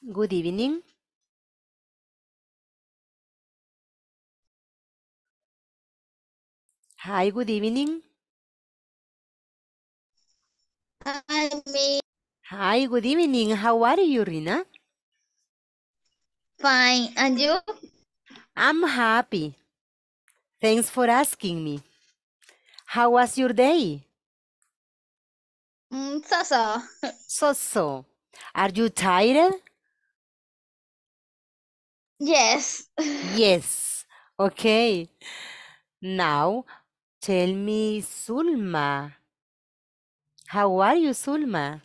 Good evening. Hi, good evening. Hi, me. Hi, good evening. How are you, Rina? Fine. And you? I'm happy. Thanks for asking me. How was your day? Mm, so so. so so. Are you tired? Yes. Yes. Okay. Now tell me, Sulma. How are you, Sulma?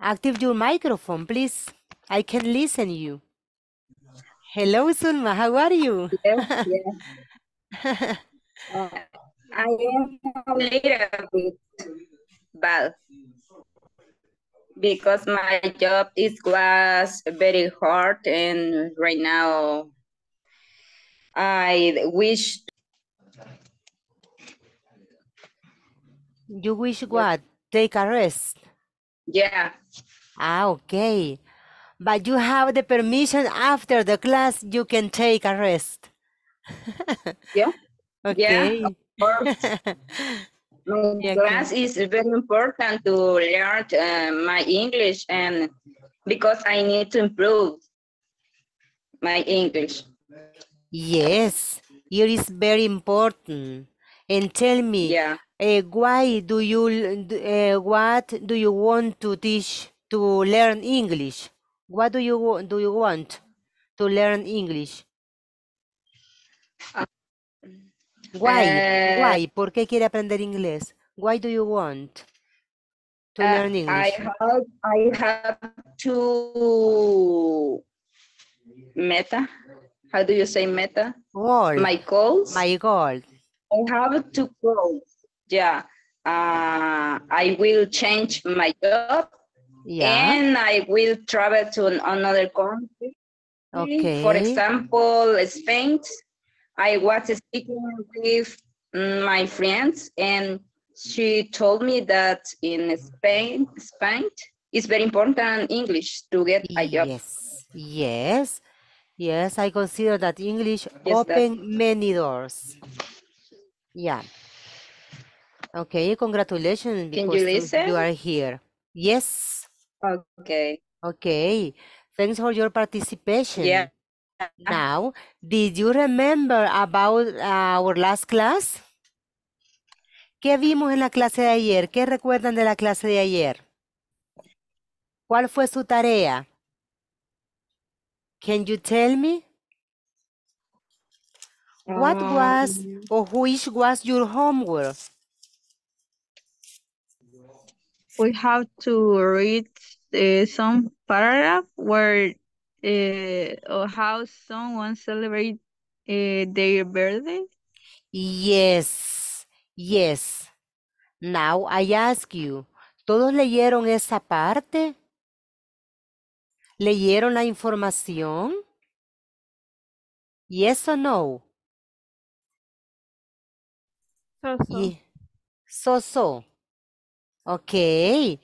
Active your microphone, please. I can listen you. Hello, Sulma. How are you? Yes, yes. uh, I am a little bit bad because my job is was very hard and right now I wish You wish what? Take a rest. Yeah. Ah, okay. But you have the permission after the class, you can take a rest. yeah. Okay. Yeah, Yeah, class is very important to learn uh, my English and because I need to improve my English. Yes, it is very important. And tell me, yeah. Uh, why do you, uh, what do you want to teach to learn English? What do you do you want to learn English? Uh, why? Uh, Why? ¿Por qué quiere aprender inglés? Why do you want to uh, learn English? I have, I have to meta. How do you say meta? Goal. My goals. My goal. I have to goals. Yeah. Uh, I will change my job. Yeah. And I will travel to another country. Okay. For example, Spain. I was speaking with my friends and she told me that in Spain, Spain it's very important English to get a job. Yes, yes, yes. I consider that English yes, open that. many doors. Yeah. Okay, congratulations because Can you, listen? you are here. Yes. Okay. Okay. Thanks for your participation. Yeah. now. Did you remember about uh, our last class? ¿Qué vimos en la clase de ayer? ¿Qué recuerdan de la clase de ayer? ¿Cuál fue su tarea? Can you tell me? What was um, or which was your homework? We have to read eh, some paragraph where eh, or how someone celebrate eh, their birthday? Yes, yes. Now I ask you, ¿todos leyeron esa parte? ¿Leyeron la información? Yes or no? So, so. so, so. Okay.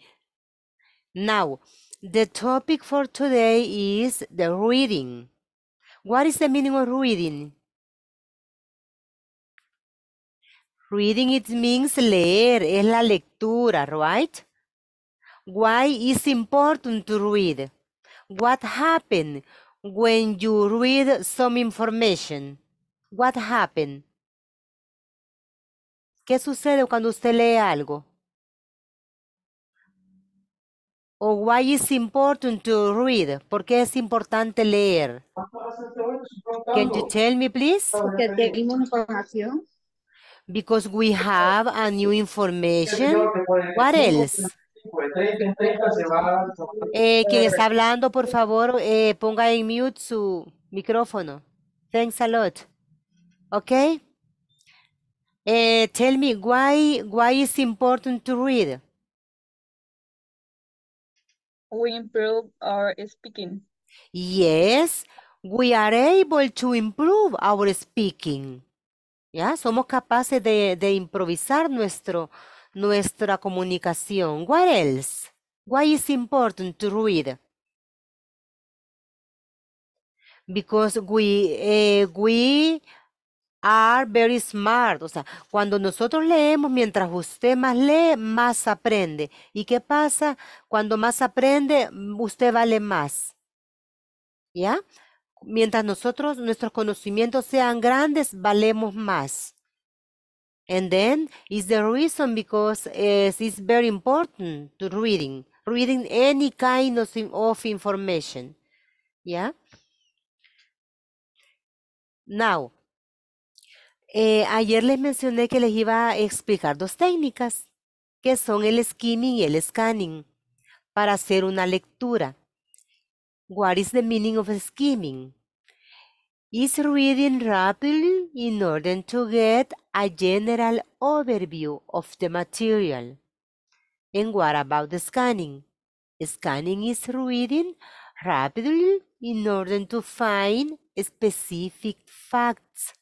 Now, The topic for today is the reading. What is the meaning of reading? Reading it means leer, es la lectura, right? Why is important to read? What happened when you read some information? What happened? ¿Qué sucede cuando usted lee algo? o why is important to read? ¿Por qué es importante leer? Can you tell me, please? Porque tenemos información. Because we have a new information. What else? Eh, quien está hablando, por favor, eh, ponga en mute su micrófono. Thanks a lot. Okay? Eh, tell me, why, why is important to read? we improve our speaking? Yes, we are able to improve our speaking. ¿Ya? Somos capaces de, de improvisar nuestro, nuestra comunicación. What else? Why is important to read? Because we eh, are very smart. O sea, cuando nosotros leemos, mientras usted más lee, más aprende. ¿Y qué pasa? Cuando más aprende, mm, usted vale más. ¿Ya? Mientras nosotros, nuestros conocimientos sean grandes, valemos más. And then is the reason because eh, it's is very important to reading, reading any kind of, of information. ¿Ya? Now, eh, ayer les mencioné que les iba a explicar dos técnicas, que son el skimming y el scanning, para hacer una lectura. What is the meaning of skimming? Is reading rapidly in order to get a general overview of the material. And what about the scanning? Scanning is reading rapidly in order to find specific facts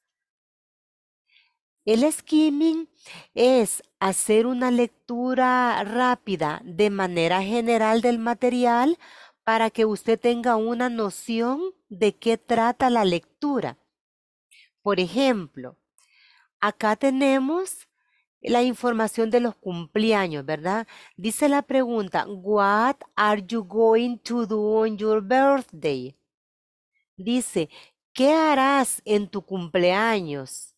el skimming es hacer una lectura rápida de manera general del material para que usted tenga una noción de qué trata la lectura. Por ejemplo, acá tenemos la información de los cumpleaños, ¿verdad? Dice la pregunta, what are you going to do on your birthday? Dice, ¿qué harás en tu cumpleaños?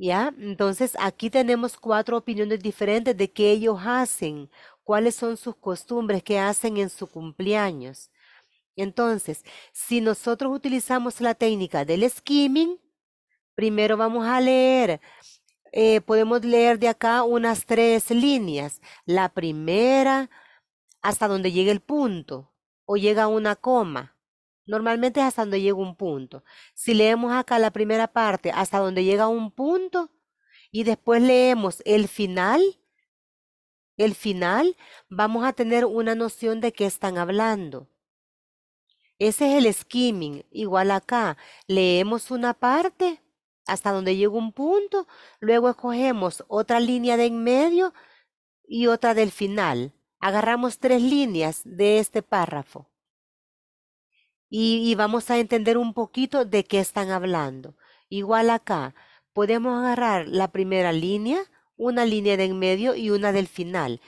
¿Ya? Entonces aquí tenemos cuatro opiniones diferentes de qué ellos hacen, cuáles son sus costumbres, qué hacen en su cumpleaños. Entonces, si nosotros utilizamos la técnica del skimming, primero vamos a leer, eh, podemos leer de acá unas tres líneas. La primera hasta donde llega el punto o llega una coma. Normalmente es hasta donde llega un punto. Si leemos acá la primera parte, hasta donde llega un punto, y después leemos el final, el final, vamos a tener una noción de qué están hablando. Ese es el skimming, igual acá. Leemos una parte hasta donde llega un punto, luego escogemos otra línea de en medio y otra del final. Agarramos tres líneas de este párrafo y, vamos a entender un poquito de qué están hablando. Igual acá, podemos agarrar la primera línea, una línea de en medio y una del final.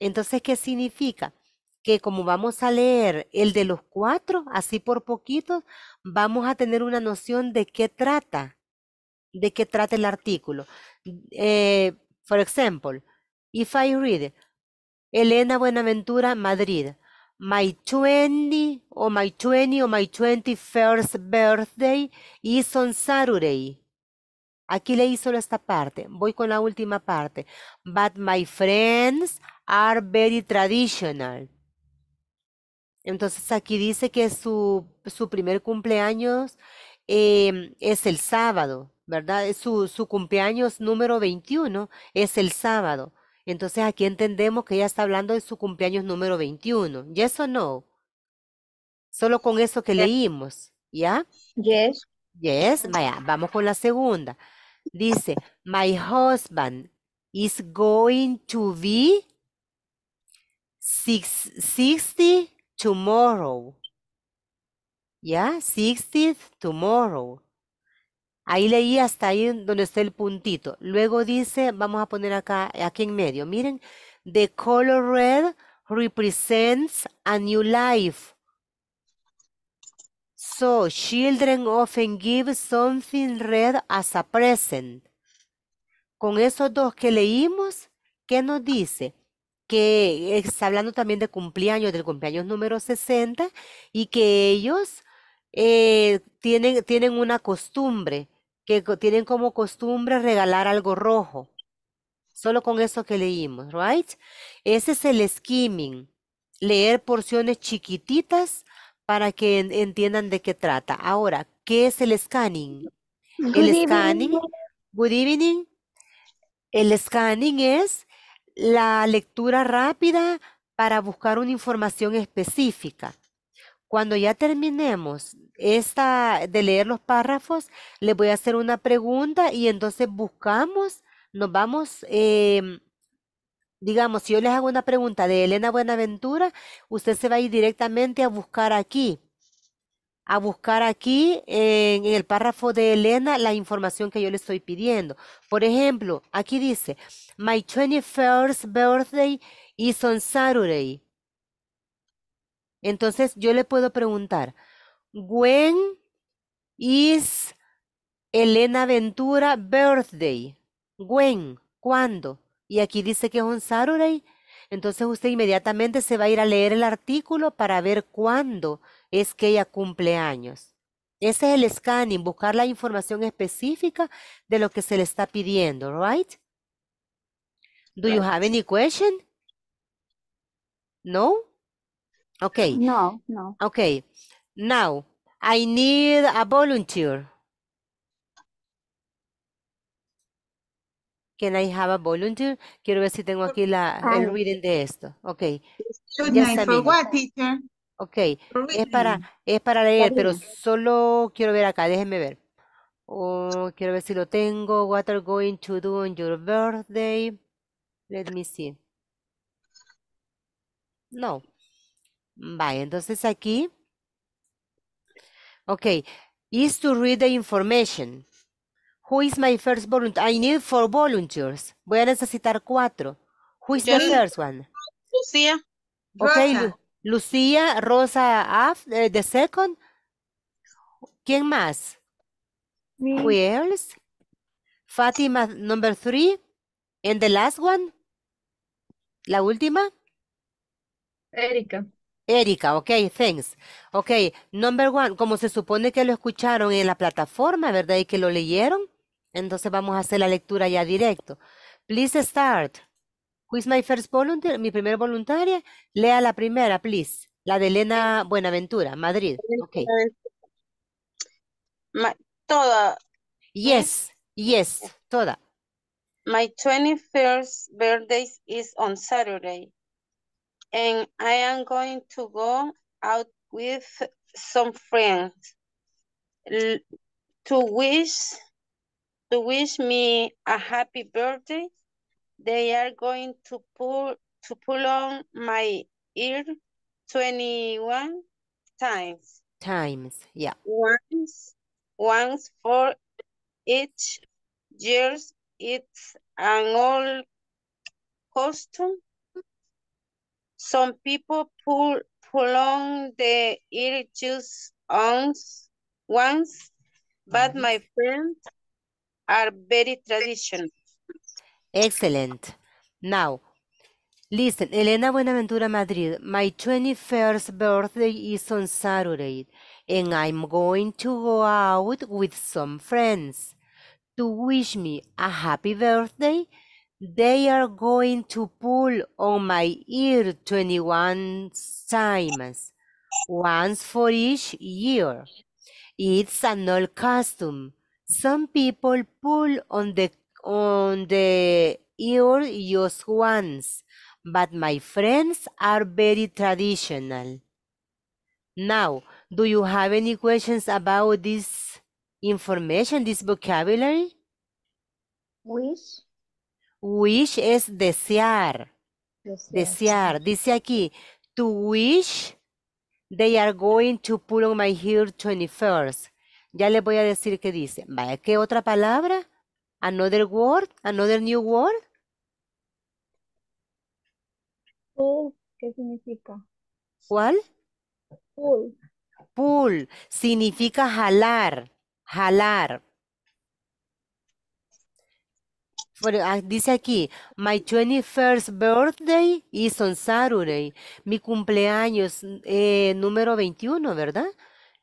Entonces, ¿qué significa? Que como vamos a leer el de los cuatro, así por poquitos, vamos a tener una noción de qué trata, de qué trata el artículo. Eh, por ejemplo, if I read Elena Buenaventura, Madrid. My 20 or my 20 or my 21st birthday is on Saturday. Aquí leí solo esta parte. Voy con la última parte. But my friends are very traditional. Entonces aquí dice que su, su primer cumpleaños em, es el sábado, ¿verdad? Su, su cumpleaños número 21 es el sábado. Entonces aquí entendemos que ella está hablando de su cumpleaños número 21. Yes o no? Solo con eso que leímos, ¿ya? Yes. Yes, vaya, vamos con la segunda. Dice, my husband is going to be six, 60 tomorrow. ¿Ya? 60 tomorrow. Ahí leí hasta ahí donde está el puntito. Luego dice, vamos a poner acá, aquí en medio, miren, the color red represents a new life. So, children often give something red as a present. Con esos dos que leímos, ¿qué nos dice? Que está hablando también de cumpleaños, del cumpleaños número 60, y que ellos eh, tienen, tienen una costumbre que tienen como costumbre regalar algo rojo. Solo con eso que leímos, right? Ese es el skimming, leer porciones chiquititas para que entiendan de qué trata. Ahora, ¿qué es el scanning? el scanning, good evening. El scanning es la lectura rápida para buscar una información específica. Cuando ya terminemos esta de leer los párrafos, le voy a hacer una pregunta y entonces buscamos, nos vamos, em, digamos, si yo les hago una pregunta de Elena Buenaventura, usted se va a ir directamente a buscar aquí, a buscar aquí en el párrafo de Elena la información que yo le estoy pidiendo. Por ejemplo, aquí dice, My 21st birthday is on Saturday. Entonces yo le puedo preguntar, when is Elena Ventura birthday? When, ¿cuándo? Y aquí dice que es un Saturday. Entonces usted inmediatamente se va a ir a leer el artículo para ver cuándo es que ella cumple años. Ese es el scanning, buscar la información específica de lo que se le está pidiendo, right? Do you have any question? No? Okay. No, no. Okay. Now, I need a volunteer. Can I have a volunteer? Quiero ver si tengo aquí la, el reading de esto. Ok. Ya Ok. Es para, es para leer, pero solo quiero ver acá. Déjenme ver. Oh, quiero ver si lo tengo. What are going to do on your birthday? Let me see. No. Vale, entonces aquí. Ok, is to read the information. Who is my first volunteer? I need four volunteers. Voy a necesitar cuatro. Who is the first one? Lucía. Okay, Rosa. Lucía, Rosa, Af, eh, the second. ¿Quién más? Me. Who else? Fátima, number three. And the last one? La última. Erika. Erika, ok, thanks. Ok, number one, como se supone que lo escucharon en la plataforma, ¿verdad? Y que lo leyeron, entonces vamos a hacer la lectura ya directo. Please start. Who is my first volunteer? Mi primer voluntaria. Lea la primera, please. La de Elena Buenaventura, Madrid. Ok. toda. Yes, yes, toda. My 21st birthday is on Saturday. and I am going to go out with some friends to wish to wish me a happy birthday. They are going to pull to pull on my ear 21 times. Times, yeah. Once, once for each year. It's an old costume some people pull on the ear just once, once but my friends are very traditional. Excellent. Now, listen, Elena Buenaventura Madrid, my 21st birthday is on Saturday, and I'm going to go out with some friends. To wish me a happy birthday, they are going to pull on my ear 21 times, once for each year. It's an old custom. Some people pull on the on the ear just once, but my friends are very traditional. Now, do you have any questions about this information, this vocabulary? Which? Wish es desear. Desear. Dice aquí, to wish they are going to pull on my hair 21st. Ya les voy a decir qué dice. Vaya, ¿qué otra palabra? Another word, another new word. Pull, ¿qué significa? ¿Cuál? Pull. Pull significa jalar, jalar. Ah, dice aquí, my 21st birthday is on Saturday. Mi cumpleaños eh, número 21, ¿verdad?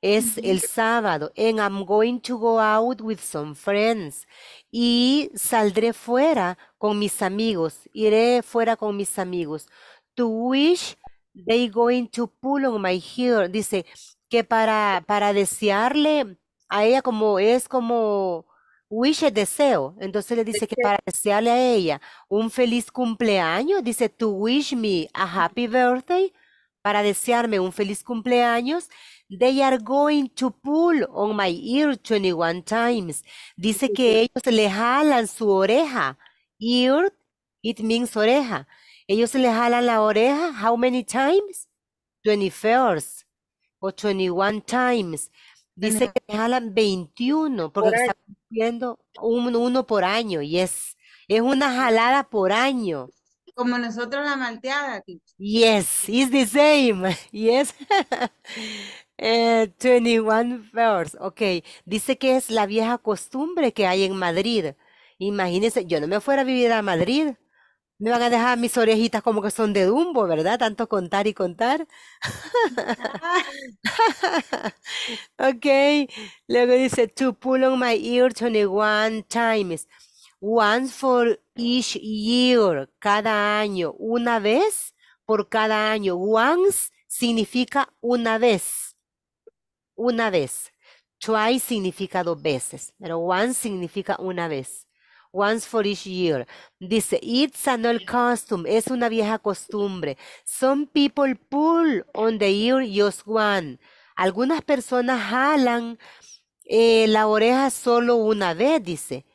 Es el sábado. And I'm going to go out with some friends. Y saldré fuera con mis amigos. Iré fuera con mis amigos. To wish they going to pull on my hair. Dice que para, para desearle a ella como es como Wish es deseo. Entonces le dice que para desearle a ella un feliz cumpleaños, dice to wish me a happy birthday, para desearme un feliz cumpleaños. They are going to pull on my ear 21 times. Dice que ellos le jalan su oreja. Ear, it means oreja. Ellos le jalan la oreja, how many times? 21 o 21 times. Dice que jalan 21 porque por está un, uno por año y es, es una jalada por año. Como nosotros la malteada. Yes, it's the same. Yes. 21 first. Eh, ok. Dice que es la vieja costumbre que hay en Madrid. Imagínense, yo no me fuera a vivir a Madrid. Me van a dejar mis orejitas como que son de Dumbo, ¿verdad? Tanto contar y contar. Ok. Luego dice, to pull on my ear 21 times. Once for each year. Cada año. Una vez por cada año. Once significa una vez. Una vez. Twice significa dos veces. Pero once significa una vez once for each year. Dice, it's an old custom, es una vieja costumbre. Some people pull on the ear just one. Algunas personas jalan eh, la oreja solo una vez, dice.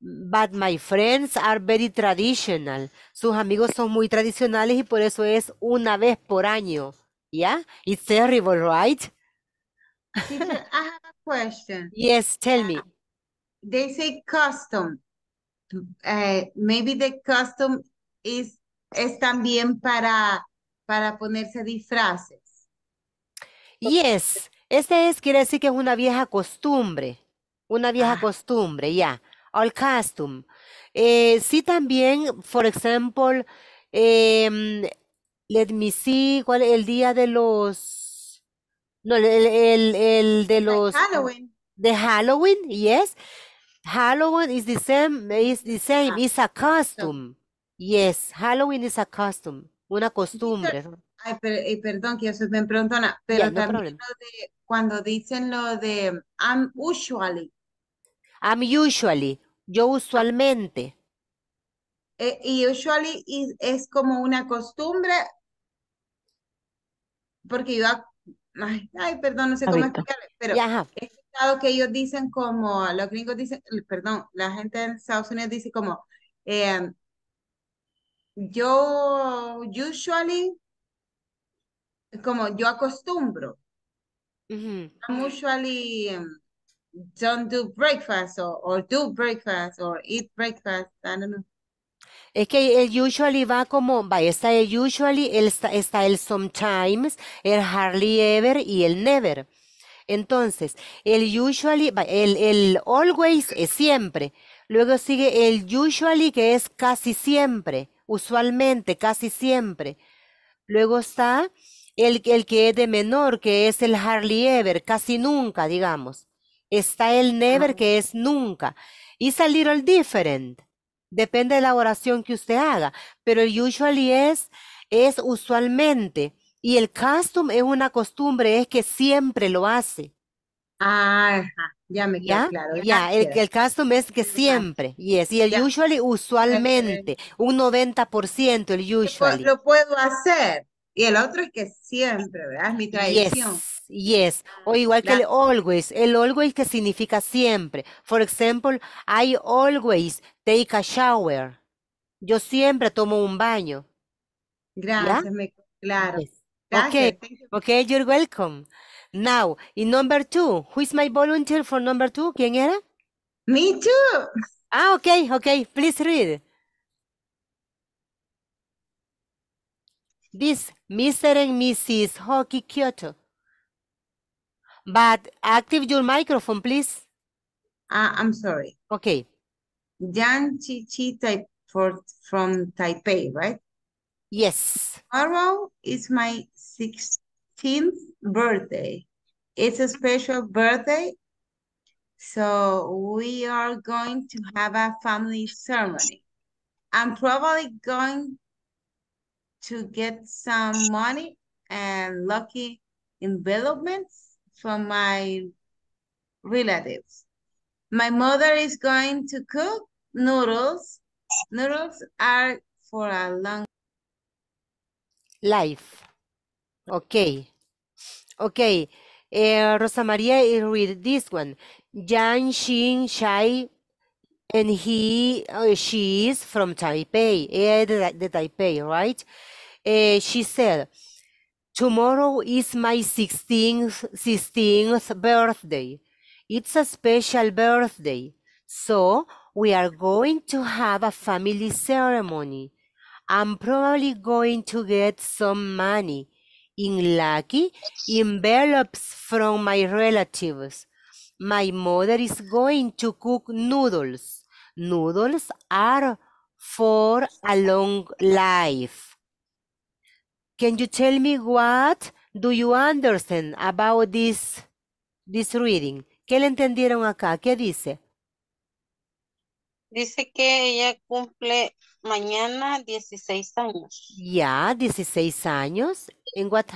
But my friends are very traditional. Sus amigos son muy tradicionales y por eso es una vez por año. ¿Ya? Yeah? It's terrible, right? I have a question. Yes, tell uh, me. They say custom. Eh, maybe the custom is, es también para, para ponerse disfraces. Yes, este es, quiere decir que es una vieja costumbre, una vieja ah. costumbre, ya, yeah. all custom. Eh, sí también, por ejemplo, em, let me see, ¿cuál el día de los, no, el, el, el de los, Halloween. de Halloween, yes, Halloween is the same, is the same, ah, is a custom. Yes, Halloween is a custom, una costumbre. Ay, pero, eh, perdón, que yo soy bien preguntona, pero también cuando dicen lo de I'm usually. I'm usually, yo usualmente. Eh, y usually es como una costumbre, porque yo, ay, perdón, no sé cómo explicarle, pero que ellos dicen como, los gringos dicen, perdón, la gente en Estados Unidos dice como, eh, yo usually, como yo acostumbro, usually um, don't do breakfast or, do breakfast or eat breakfast, I don't know. Es que el usually va como, va, está el usually, está, está el sometimes, el hardly ever y el never. Entonces, el usually, el, el always es siempre. Luego sigue el usually, que es casi siempre, usualmente, casi siempre. Luego está el, el, que es de menor, que es el hardly ever, casi nunca, digamos. Está el never, que es nunca. It's a little different. Depende de la oración que usted haga. Pero el usually es, es usualmente. Y el custom es una costumbre, es que siempre lo hace. Ah, ya me queda. claro. Ya, el, custom es que siempre, yes. Y el usually, usualmente, eh, eh. un 90%, el usually. Lo puedo hacer. Y el otro es que siempre, ¿verdad? Es mi tradición. Yes, yes. O igual que el always. El always que significa siempre. Por ejemplo, I always take a shower. Yo siempre tomo un baño. Gracias, claro. Okay, okay, you're welcome. Now, in number two, who is my volunteer for number two? ¿Quién era? Me too. Ah, okay, okay, please read. This Mr. and Mrs. Hockey Kyoto. But active your microphone, please. Uh, I'm sorry. Okay. Jan Chi Chi for, from Taipei, right? Yes. Tomorrow is my 16th birthday. It's a special birthday. So we are going to have a family ceremony. I'm probably going to get some money and lucky envelopments from my relatives. My mother is going to cook noodles. Noodles are for a long life. Okay. Okay. Uh, Rosa Maria is read this one. Yang Xin Shai and he uh, she is from Taipei. Yeah, the, the Taipei, right? Uh, she said, Tomorrow is my 16th, 16th birthday. It's a special birthday. So we are going to have a family ceremony. I'm probably going to get some money in lucky envelopes from my relatives. My mother is going to cook noodles. Noodles are for a long life. Can you tell me what do you understand about this, this reading? ¿Qué le entendieron acá? ¿Qué dice? Dice que ella cumple mañana 16 años. Ya, 16 años. ¿En what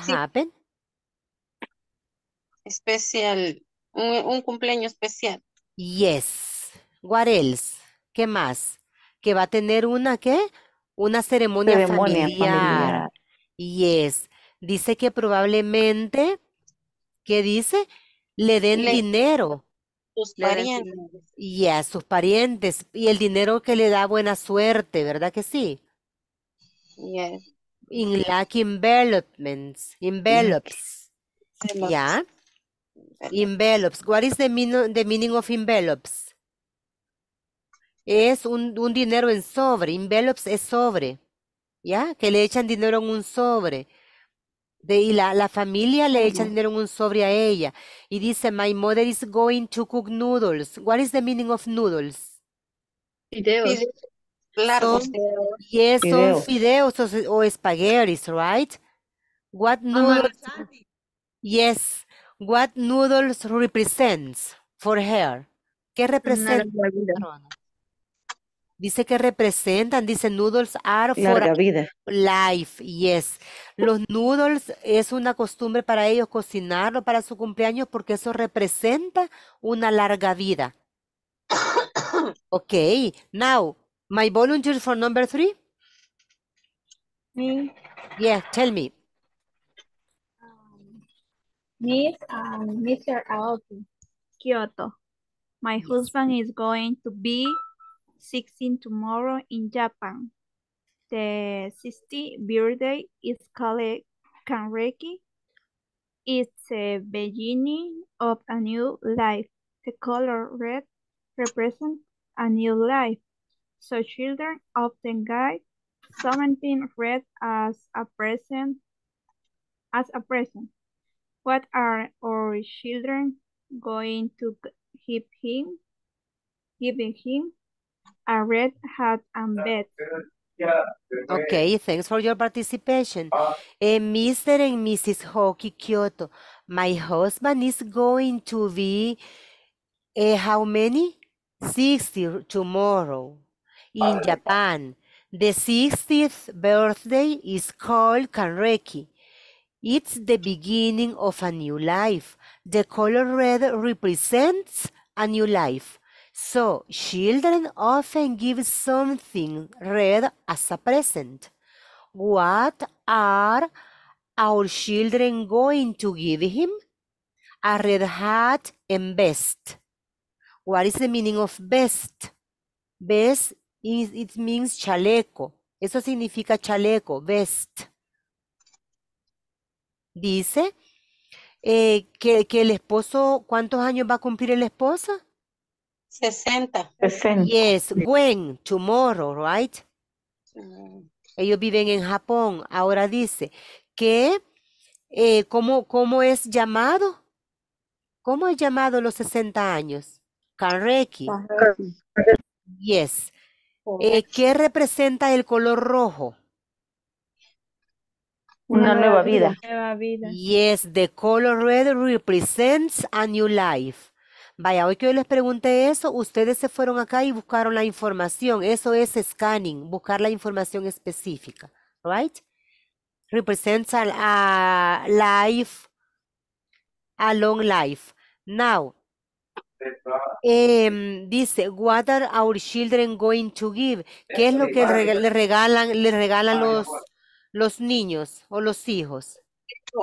Especial, un, un cumpleaños especial. Yes. What ¿Qué más? Que va a tener una, ¿qué? Una ceremonia, familiar. Yes. Dice que probablemente, ¿qué dice? Le den dinero. Sus parientes. Y a sus parientes. Y el dinero que le da buena suerte, ¿verdad que sí? Yes in like envelopments, envelopes. envelopes. Yeah. Envelopes. What is the, meaning of envelopes? Es un, dinero en sobre. Envelopes es sobre. ¿Ya? Que le echan dinero en un sobre. De, y la, familia le echa dinero en un sobre a ella. Y dice, my mother is going to cook noodles. What is the meaning of noodles? Claro, Son, fideos o, o right? What ah, noodles? Yes. What noodles represents for her? ¿Qué representa? Dice que representan, dice noodles are for vida. life, yes. Los noodles es una costumbre para ellos cocinarlo para su cumpleaños porque eso representa una larga vida. ok, now, My volunteer for number three? Me. Yeah, tell me. Miss and Mr. Aoki. Kyoto. My yes. husband is going to be 16 tomorrow in Japan. The sixty birthday is called Kanreki. It's a beginning of a new life. The color red represents a new life so children often get something read as a present. As a present, what are our children going to give him? Giving him a red hat and bed. Yeah. Okay, thanks for your participation. Uh, uh, eh, Mr. and Mrs. Hoki Kyoto, my husband is going to be uh, how many? 60 tomorrow in Japan. The 60th birthday is called Kanreki. It's the beginning of a new life. The color red represents a new life. So children often give something red as a present. What are our children going to give him? A red hat and vest. What is the meaning of vest? Vest It, means chaleco. Eso significa chaleco, vest. Dice eh, que, el esposo, ¿cuántos años va a cumplir el esposo? 60. 60. Yes, when, tomorrow, right? Mm. Ellos viven en Japón. Ahora dice que, eh, ¿cómo, ¿cómo es llamado? ¿Cómo es llamado los 60 años? Kanreki. Yes. Eh, ¿Qué representa el color rojo? Una, nueva, vida. y es Yes, the color red represents a new life. Vaya, hoy que yo les pregunté eso, ustedes se fueron acá y buscaron la información. Eso es scanning, buscar la información específica. Right? Represents a, a life, a long life. Now, eh, dice, what are our children going to give? ¿Qué es lo que le regalan, le regalan los, los niños o los hijos?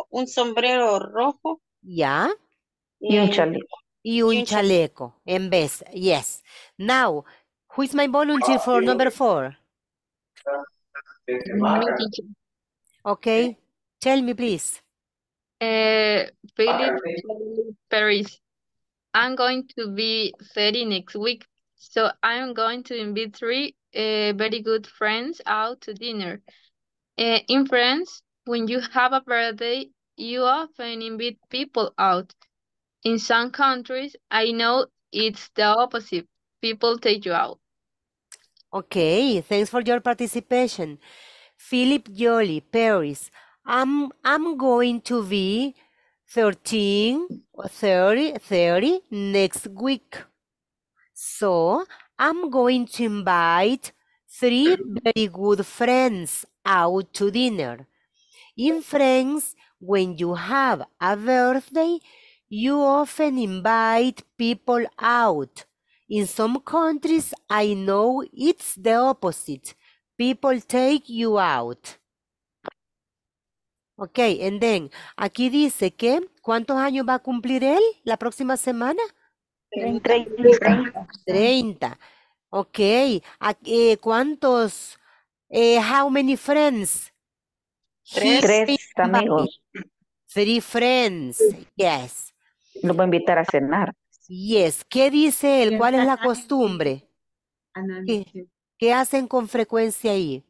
Un sombrero rojo. Ya. Y un chaleco. Y un, chaleco, en vez, yes. Now, who is my volunteer for ah, number four? Este, okay, tell me please. Uh, Philip Paris. I'm going to be 30 next week, so I'm going to invite three uh, very good friends out to dinner. Uh, in France, when you have a birthday, you often invite people out. In some countries, I know it's the opposite. People take you out. Okay, thanks for your participation. Philip Jolie, Paris. I'm, I'm going to be 13 30 30 next week so i'm going to invite three very good friends out to dinner in france when you have a birthday you often invite people out in some countries i know it's the opposite people take you out Ok, and then, aquí dice que, ¿cuántos años va a cumplir él la próxima semana? 30. Treinta, Ok, eh, ¿cuántos? Eh, how many friends? Tres, amigos. Three friends, yes. Nos voy a invitar a cenar. Yes, ¿qué dice él? ¿Cuál es la costumbre? qué hacen con frecuencia ahí?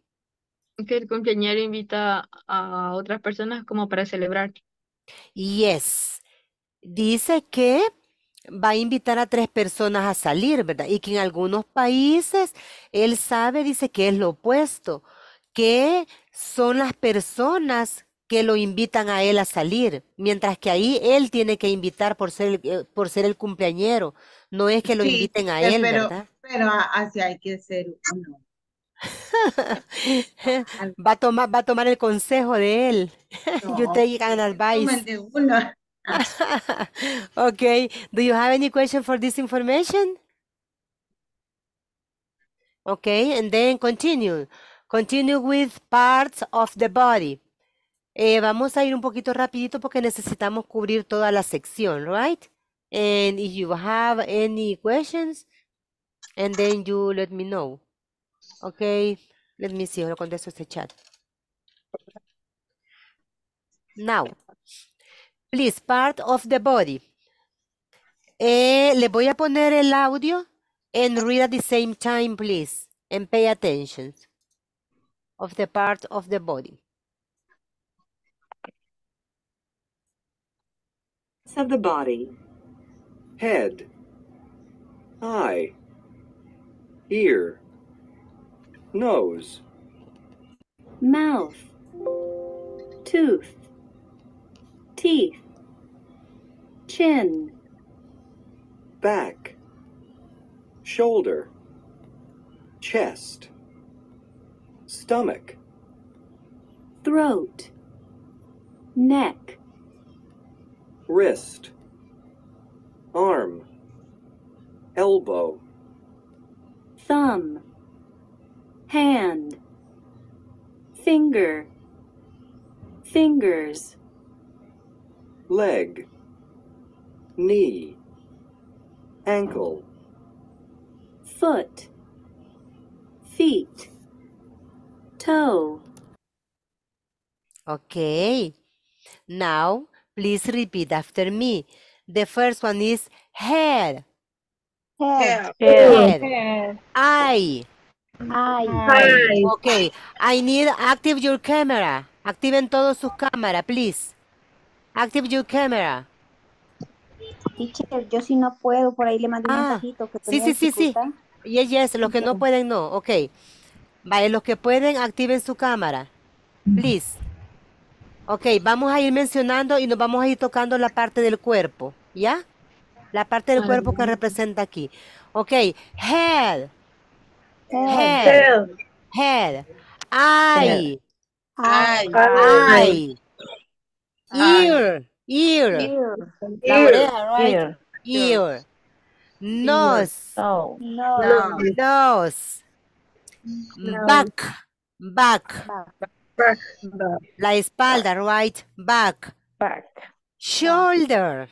que el cumpleañero invita a otras personas como para celebrar. Yes. Dice que va a invitar a tres personas a salir, ¿verdad? Y que en algunos países él sabe, dice que es lo opuesto, que son las personas que lo invitan a él a salir, mientras que ahí él tiene que invitar por ser, eh, por ser el cumpleañero, no es que lo inviten a eh, él, ¿verdad? Pero ah, así hay que ser uno. va a tomar, va a tomar el consejo de él. you take an advice. De okay. Do you have any question for this information? Okay, and then continue. Continue with parts of the body. Eh, vamos a ir un poquito rapidito porque necesitamos cubrir toda la sección, right? And if you have any questions, and then you let me know. Okay, let me see, ahora contesto este chat. Now, please, part of the body. Eh, le voy a poner el audio and read at the same time, please, and pay attention of the part of the body. Of the body. Head. Eye. Ear nose, mouth, tooth, teeth, chin, back, shoulder, chest, stomach, throat, neck, wrist, arm, elbow, thumb hand, finger, fingers, leg, knee, ankle, foot, feet, toe. Okay. Now, please repeat after me. The first one is head. Head. Head. head. head. Eye. Ay. Ok. I need Activate your camera. Activen todos sus cámaras, please. Active your camera. yo sí no puedo, por ahí le mandé un ah, mensajito. sí, sí, sí, sí. Yes, yes, los que no pueden, no. Ok. Vale, los que pueden, activen su cámara. Please. Ok, vamos a ir mencionando y nos vamos a ir tocando la parte del cuerpo, ¿ya? La parte del cuerpo que representa aquí. Ok, head. head, head, Eye. Eye. Eye. Ear. Ear. La Ear. Nose. Nose. Back. Back. Back. La espalda, right? Back. Back. Shoulder.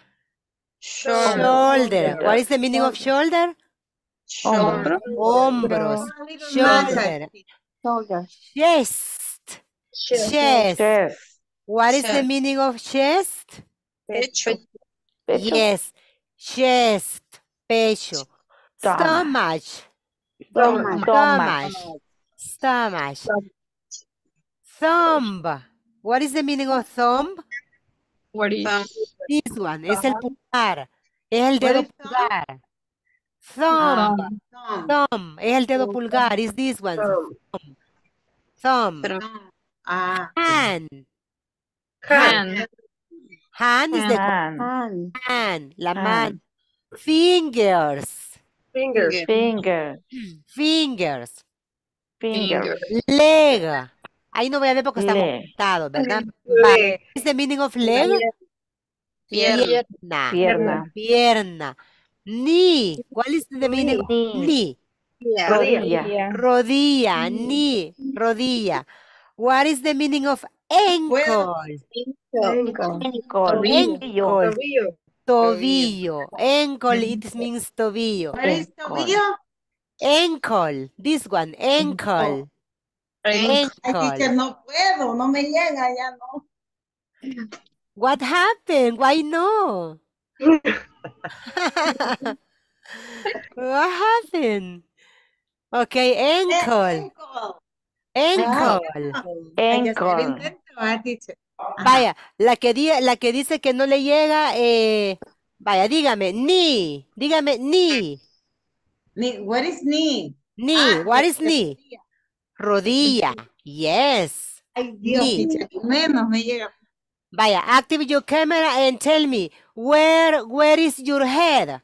Shoulder. Shoulder. What is the meaning of shoulder? Hombro. Hombros. Shoulder. Chest. Chest. What is the meaning of chest? Pecho. Yes. Chest. Pecho. Stomach. Stomach. Stomach. Thumb. What is the meaning of thumb? What is this one? Es el pulgar. Es el dedo pulgar. Ah, thumb. Thumb. Es el dedo oh, pulgar. Is this one. Thumb. Thumb. ah, hand. Hand. Hand is the hand. hand. La mano. Fingers. Fingers. Fingers. Fingers. Fingers. Leg. Ahí no voy a ver porque está montado, ¿verdad? ¿Qué Is the meaning of leg? Pierna. Pierna. Pierna. Ni, ¿Cuál es the meaning of ni? Rodilla. Rodilla. ni, Rodilla. What is the meaning of ankle? Ankle. Ankle. Tobillo. Ankle, it means tobillo. What Ankle. This one, ankle. Ankle. no puedo, no me llega, ya no. What happened? Why no? what happened? Okay, ankle. Ankle. Ankle. Vaya, la que, la que dice que no le llega, eh, vaya, dígame, ni, dígame, ni. what is knee? Knee, ah, what is knee? Rodilla. yes. Ay, Dios, menos me llega. Vaya, active your camera and tell me, Where, where is your head?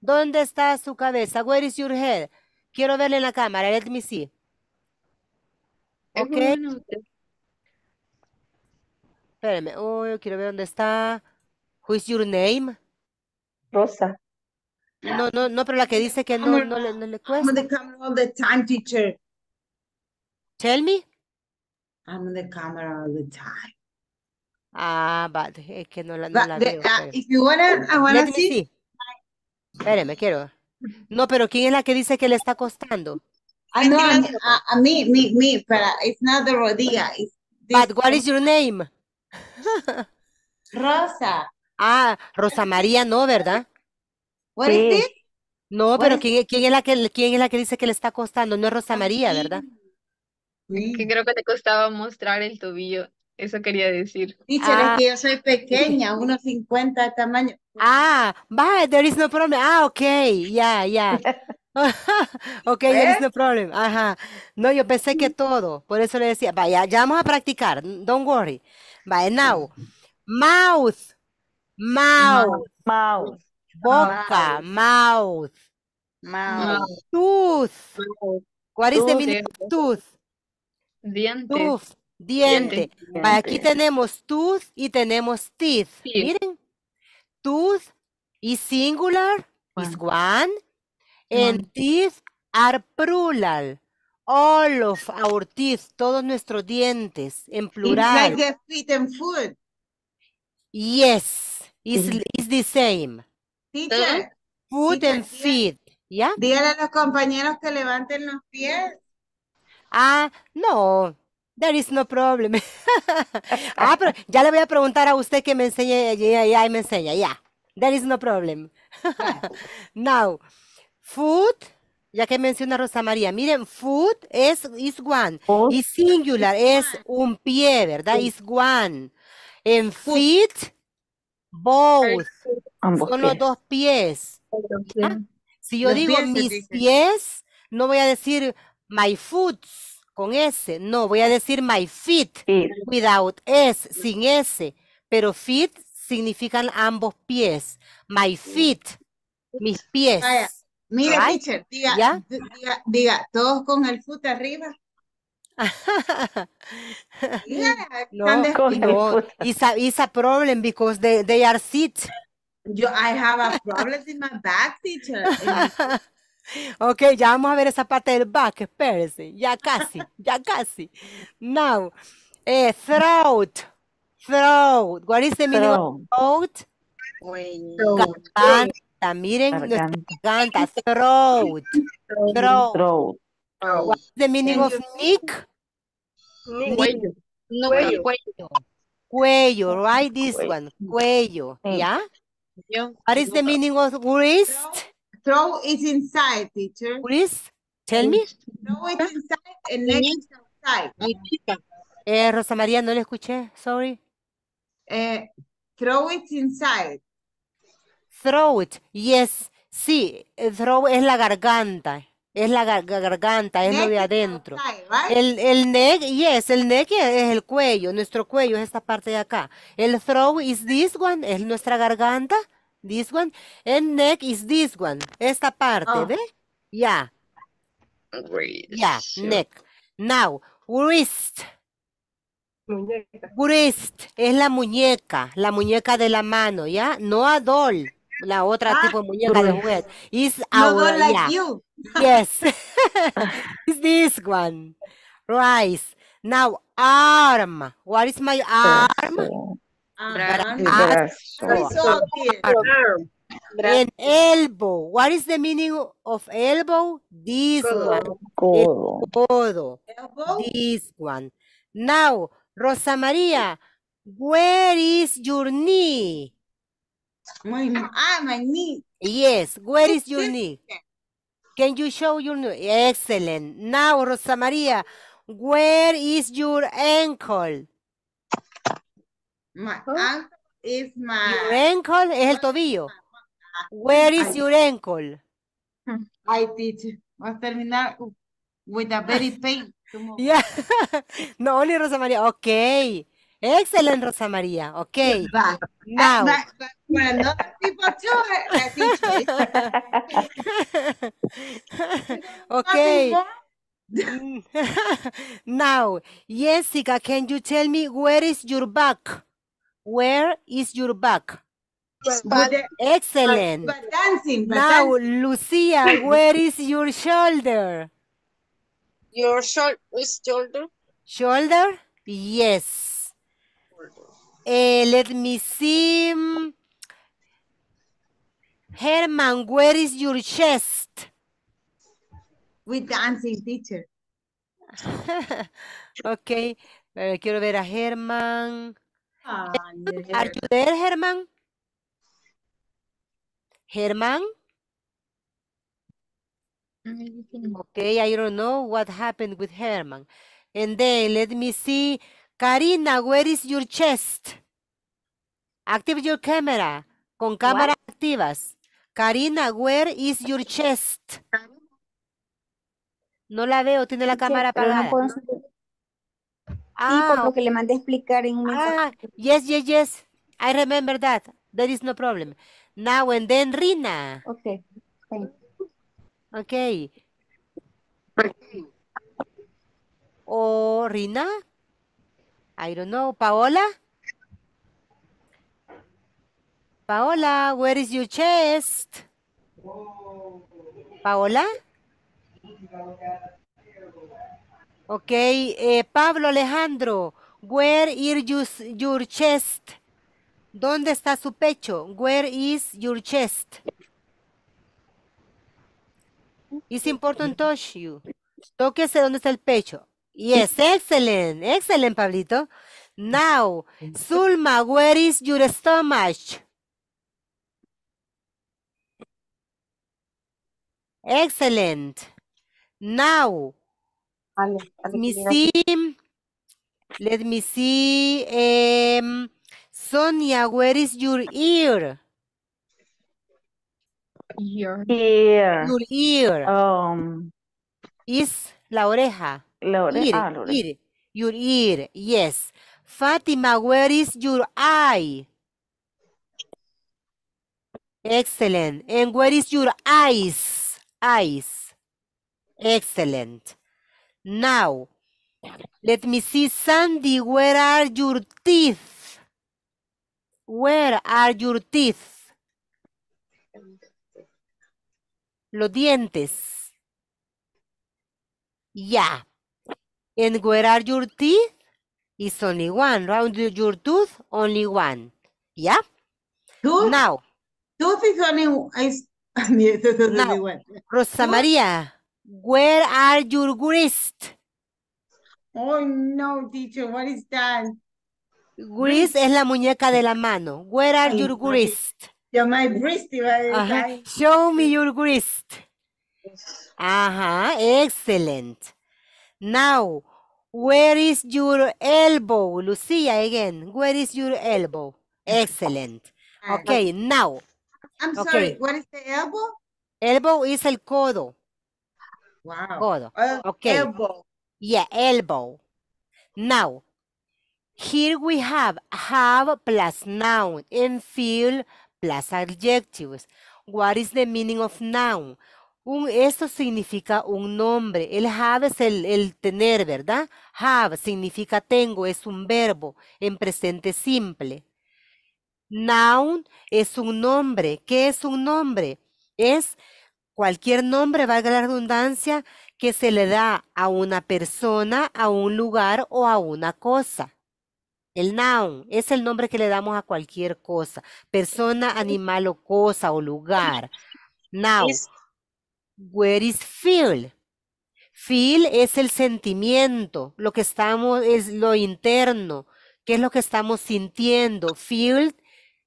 ¿Dónde está su cabeza? Where is your head? Quiero verle en la cámara. Let me see. Okay. Espérame. Oh, yo quiero ver dónde está. Who is your name? Rosa. No, no, no, pero la que dice que no, no, le, no le cuesta. I'm on the camera all the time, teacher. Tell me. I'm on the camera all the time. Ah, vale, es que no la, no la veo. Ah, si if you wanna, I quiero. No, pero ¿quién es la que dice que le está costando? Ah, no, no, a, a, mí, mí, mí, pero it's not the rodilla. But what is your name? Rosa. Ah, Rosa María no, ¿verdad? ¿Qué es No, pero ¿quién, ¿quién, es la que, ¿quién es la que dice que le está costando? No es Rosa ah, María, ¿verdad? creo que te costaba mostrar el tobillo. Eso quería decir. Dice ah. que yo soy pequeña, 1.50 de tamaño. Ah, bye, there is no problem. Ah, ok, ya, ya. Yeah. ok, there is no problem. Ajá. No, yo pensé que todo. Por eso le decía, vaya, ya vamos a practicar. Don't worry. Bye now. Mouth. Mouth. Mouth. Boca. Mouth. Mouth. Tooth. cuál es is tooth? Dientes. Tooth. Diente. Aquí tenemos tooth y tenemos teeth. Miren. Tooth is singular, is one. And teeth are plural. All of our teeth, todos nuestros dientes, en plural. It's like the feet and food. Yes, it's, the same. Teacher. Food and feet, ¿ya? a los compañeros que levanten los pies. Ah, no, There is no problem. ah, pero ya le voy a preguntar a usted que me enseñe, ya, me enseña, ya. There is no problem. Now, food, ya que menciona Rosa María, miren, food es is one. Y singular es un pie, ¿verdad? Is one. En feet, both. Son los dos pies. Ah, si yo digo mis pies, no voy a decir my foods con S. No, voy a decir my feet, without S, sin S. Pero feet significan ambos pies. My feet, mis pies. mira Mire, teacher, diga, diga, diga, todos con el foot arriba. no, no. It's a, problem because they, they are sit. Yo, I have a problem in my back, teacher. Ok, ya vamos a ver esa parte del back, espérense, ya casi, ya casi. Now, eh, throat, throat, what is the meaning of throat? Garganta, miren garganta. throat, throat. throat. What is the meaning of neck? Cuello. No, cuello. cuello. right, this one, cuello, ¿ya? Yeah? What is the meaning of wrist? Throw is inside, teacher. Please tell me. Throw it inside and outside. Eh, Rosa María, no le escuché, sorry. Eh, throw it inside. Throw it, yes. Sí, eh, throw es la garganta. Es la garganta, es lo de adentro. el, el neck, yes, el neck es el cuello, nuestro cuello es esta parte de acá. El throw is this one, es nuestra garganta. This one. And neck is this one. Esta parte, oh. ¿ve? Yeah. Ya, yeah, neck. Now, wrist. Muñeca. Wrist es la muñeca, la muñeca de la mano, ¿ya? No a doll, la otra ah. tipo de muñeca de juguete. Is no our, doll like you. Yes. It's this one. Rice. Now, arm. What is my arm? An elbow. What is the meaning of elbow? This one. Elbow? This one. Now, Rosa Maria, where is your knee? My, ah, my knee. Yes, where is your knee? Can you show your knee? Excellent. Now, Rosa Maria, where is your ankle? My ankle is my... Your ankle es el tobillo. Where is your ankle? I teach. Vas a with a very pain. Yeah. no, only Rosa María. Okay. Excellent, Rosa María. Okay. now. okay. Mm. now, Jessica, can you tell me where is your back? Where is your back? But, Excellent. But, dancing, now, dancing. Lucia, where is your shoulder? Your shoulder? Shoulder? Yes. Uh, let me see. Herman, where is your chest? With dancing, teacher. okay. Uh, quiero ver a Herman. Are Germán? Germán? Okay, I don't know what happened with Herman. And then let me see. Karina, where is your chest? Active your camera. Con cámara activas. Karina, where is your chest? No la veo, tiene la cámara apagada. Ah, que le mandé a explicar en un mensaje. Ah, yes, yes, yes. I remember that. That is no problem. Now and then, Rina. Okay. ok Okay. O Rina? I don't know. Paola? Paola, where is your chest? Paola? Okay, eh, Pablo Alejandro, where is your chest? ¿Dónde está su pecho? Where is your chest? It's important to touch you. Tóquese dónde está el pecho. Yes, excellent, excellent, Pablito. Now, Zulma, where is your stomach? Excellent. Now, let me see. Let em, me see. Sonia, where is your ear? Ear. Your ear. Um. Is la oreja. Ah, la oreja. Ear, Your ear. Yes. Fatima, where is your eye? Excellent. And where is your eyes? Eyes. Excellent now. Let me see, Sandy, where are your teeth? Where are your teeth? Los dientes. Yeah. And where are your teeth? It's only one. Round your tooth, only one. Yeah? Now. Tooth is only, one. Rosa María. Where are your grist? Oh, no, teacher, what is that? Wrist es la muñeca de la mano. Where are your wrists? my wrist. Show me your wrist. Ajá, excellent. Now, where is your elbow? Lucia, again, where is your elbow? Excellent. Ah, okay, now. I'm sorry, what is the elbow? Elbow is el codo. Wow. Elbow. Yeah, elbow. Now, here we have have plus noun and feel plus adjectives. What is the meaning of noun? Un, esto significa un nombre. El have es el, el, tener, ¿verdad? Have significa tengo, es un verbo en presente simple. Noun es un nombre. ¿Qué es un nombre? Es Cualquier nombre, valga la redundancia, que se le da a una persona, a un lugar o a una cosa. El noun es el nombre que le damos a cualquier cosa, persona, animal o cosa o lugar. Now, where is feel? Feel es el sentimiento, lo que estamos, es lo interno, qué es lo que estamos sintiendo. Feel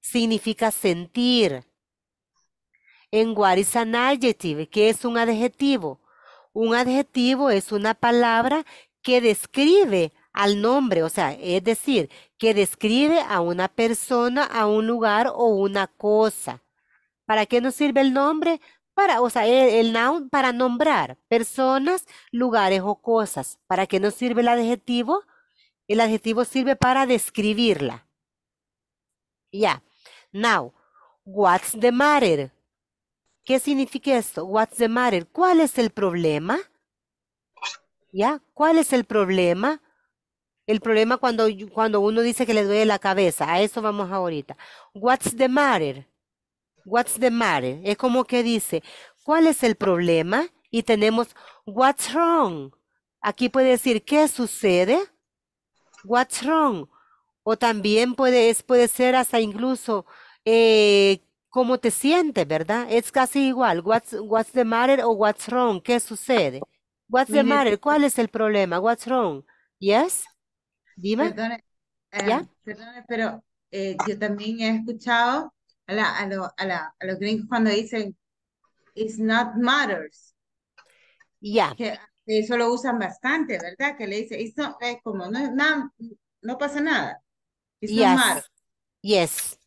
significa sentir en what is an adjective, ¿qué es un adjetivo? Un adjetivo es una palabra que describe al nombre, o sea, es decir, que describe a una persona, a un lugar o una cosa. ¿Para qué nos sirve el nombre? Para, o sea, el, noun para nombrar personas, lugares o cosas. ¿Para qué nos sirve el adjetivo? El adjetivo sirve para describirla. Ya. Now, what's the matter? ¿Qué significa esto? What's the matter? ¿Cuál es el problema? ¿Ya? ¿Cuál es el problema? El problema cuando, cuando uno dice que le duele la cabeza. A eso vamos ahorita. What's the matter? What's the matter? Es como que dice, ¿cuál es el problema? Y tenemos, what's wrong? Aquí puede decir, ¿qué sucede? What's wrong? O también puede, puede ser hasta incluso, eh, cómo te sientes, ¿verdad? Es casi igual. What's, what's the matter o what's wrong? ¿Qué sucede? What's the matter? ¿Cuál es el problema? What's wrong? Yes? Dime. Em, ¿Ya? pero eh, yo también he escuchado a, los gringos cuando dicen it's not matters. Ya. Eso lo usan bastante, ¿verdad? Que le dicen, it's not, es como, no, no, pasa nada. It's not matters. Yes.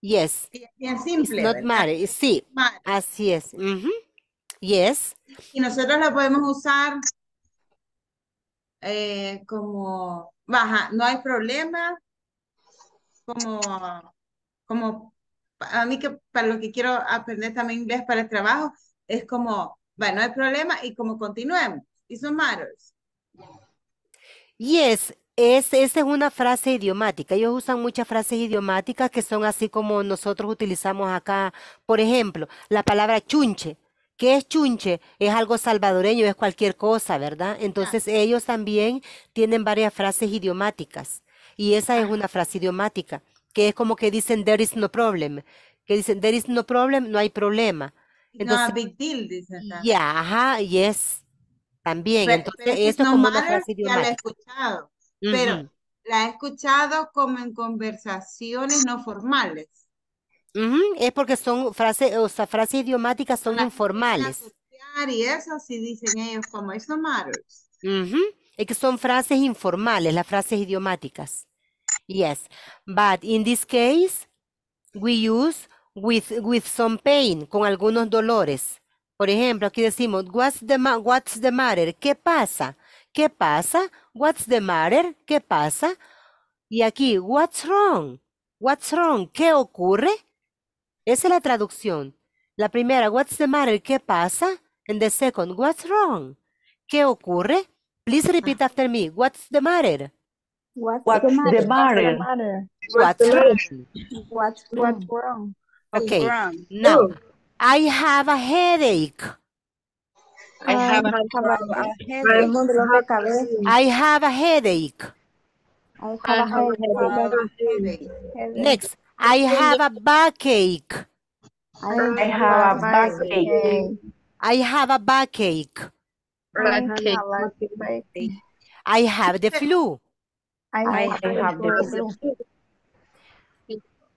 Yes. Bien simple. no not matter. Sí. Así es. Mm Yes. Y nosotros la podemos usar eh, como baja, no hay problema. Como, como a mí que para lo que quiero aprender también inglés para el trabajo, es como, bueno, no hay problema y como continuemos. son matters. Yes, esa es una frase idiomática. Ellos usan muchas frases idiomáticas que son así como nosotros utilizamos acá. Por ejemplo, la palabra chunche. ¿Qué es chunche? Es algo salvadoreño, es cualquier cosa, ¿verdad? Entonces ellos también tienen varias frases idiomáticas. Y esa es ah. una frase idiomática, que es como que dicen there is no problem. Que dicen there is no problem, no hay problema. No no, big deal, dicen. Ya, yeah, ajá, yes. También. Entonces, eso es como una frase idiomática. escuchado pero la he escuchado como en conversaciones no formales. Es porque son frases, o sea, frases idiomáticas son informales. Y eso sí dicen ellos como eso no matters. Es que son frases informales, las frases idiomáticas. Yes, but in this case, we use with, with some pain, con algunos dolores. Por ejemplo, aquí decimos, what's the, what's the matter? ¿Qué pasa? ¿Qué pasa? What's the matter? ¿Qué pasa? Y aquí, what's wrong? What's wrong? ¿Qué ocurre? Esa es la traducción. La primera, what's the matter? ¿Qué pasa? And the second, what's wrong? ¿Qué ocurre? Please ah. repeat after me. What's the matter? What's, the, matter? What's, wrong? What's, wrong? Okay. Now, oh. I have a headache. I have a headache. Next, I have a backache. I have a backache. I have a backache. I have the flu. I have the flu.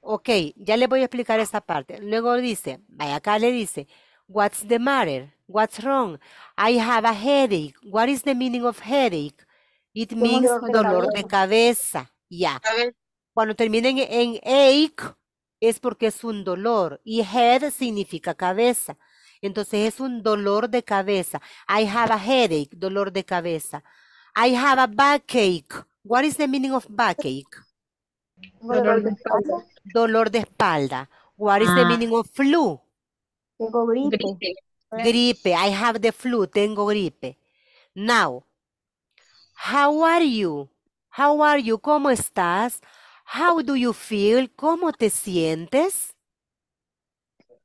Ok, ya le voy a explicar esa parte. Luego dice, acá le dice, What's the matter? What's wrong? I have a headache. What is the meaning of headache? It means dolor de cabeza. Ya. Cuando terminen en ache es porque es un dolor. Y head significa cabeza. Entonces es un dolor de cabeza. I have a headache, dolor de cabeza. I have a backache. What is the meaning of backache? Dolor de espalda. What is the ah. meaning of flu? Tengo gripe. Pues. gripe. I have the flu. Tengo gripe. Now, how are you? How are you? ¿Cómo estás? How do you feel? ¿Cómo te sientes?